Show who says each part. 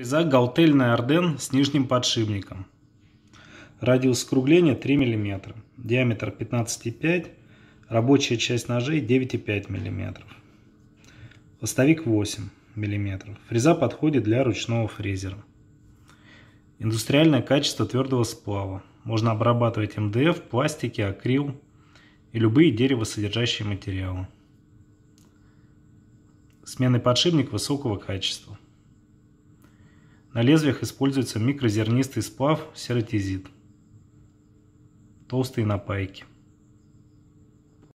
Speaker 1: Фреза галтельная Орден с нижним подшипником. Радиус скругления 3 мм. Диаметр 15,5 Рабочая часть ножей 9,5 мм. Ластовик 8 мм. Фреза подходит для ручного фрезера. Индустриальное качество твердого сплава. Можно обрабатывать МДФ, пластики, акрил и любые деревосодержащие материалы. Сменный подшипник высокого качества. На лезвиях используется микрозернистый сплав серотизит, толстые напайки.